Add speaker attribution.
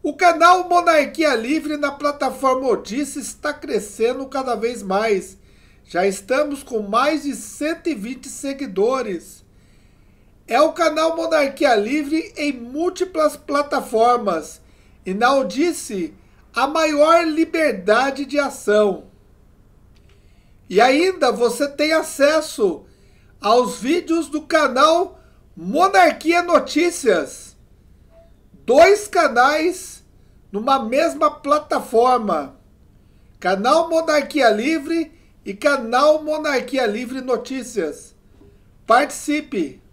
Speaker 1: O canal Monarquia Livre na plataforma Odyssey está crescendo cada vez mais. Já estamos com mais de 120 seguidores. É o canal Monarquia Livre em múltiplas plataformas e na Odisse a maior liberdade de ação. E ainda você tem acesso aos vídeos do canal Monarquia Notícias dois canais numa mesma plataforma. Canal Monarquia Livre e canal Monarquia Livre Notícias. Participe!